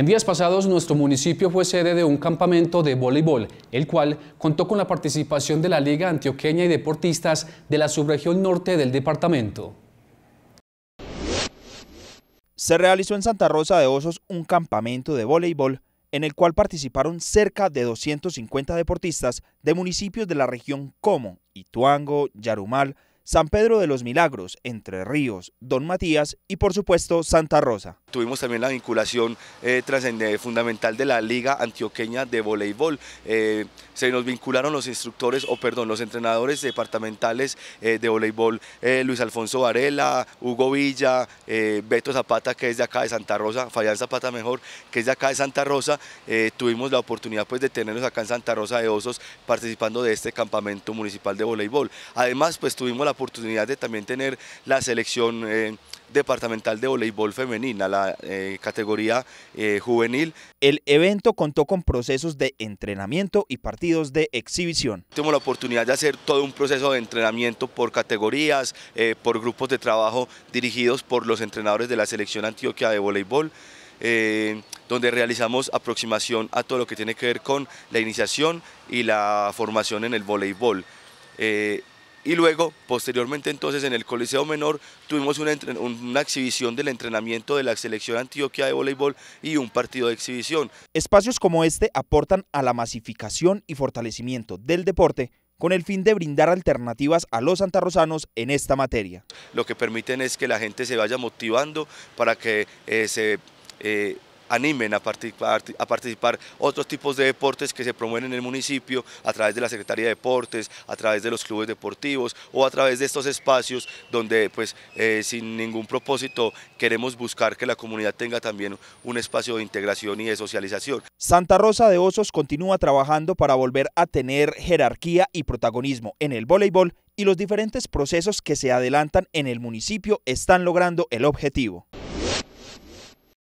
en días pasados nuestro municipio fue sede de un campamento de voleibol, el cual contó con la participación de la Liga Antioqueña y deportistas de la subregión norte del departamento. Se realizó en Santa Rosa de Osos un campamento de voleibol en el cual participaron cerca de 250 deportistas de municipios de la región como Ituango, Yarumal, San Pedro de los Milagros, Entre Ríos, Don Matías y por supuesto Santa Rosa. Tuvimos también la vinculación eh, trascendente eh, fundamental de la Liga Antioqueña de Voleibol. Eh, se nos vincularon los instructores, o perdón, los entrenadores departamentales de voleibol, Luis Alfonso Varela, Hugo Villa, Beto Zapata, que es de acá de Santa Rosa, Fayán Zapata mejor, que es de acá de Santa Rosa. tuvimos la oportunidad pues de tenerlos acá en Santa Rosa de Osos participando de este campamento municipal de voleibol. Además pues tuvimos la oportunidad de también tener la selección eh, departamental de voleibol femenina, la eh, categoría eh, juvenil. El evento contó con procesos de entrenamiento y partidos de exhibición. Tuvimos la oportunidad de hacer todo un proceso de entrenamiento por categorías, por grupos de trabajo dirigidos por los entrenadores de la selección Antioquia de voleibol. donde realizamos aproximación a todo lo que tiene que ver con la iniciación y la formación en el voleibol. Y luego, posteriormente entonces en el Coliseo Menor tuvimos una, exhibición del entrenamiento de la selección Antioquia de voleibol y un partido de exhibición. Espacios como este aportan a la masificación y fortalecimiento del deporte con el fin de brindar alternativas a los santarrosanos en esta materia. Lo que permiten es que la gente se vaya motivando para que eh, se eh, animen a participar, otros tipos de deportes que se promueven en el municipio a través de la Secretaría de Deportes, a través de los clubes deportivos o a través de estos espacios donde pues eh, sin ningún propósito queremos buscar que la comunidad tenga también un espacio de integración y de socialización. Santa Rosa de Osos continúa trabajando para volver a tener jerarquía y protagonismo en el voleibol y los diferentes procesos que se adelantan en el municipio están logrando el objetivo.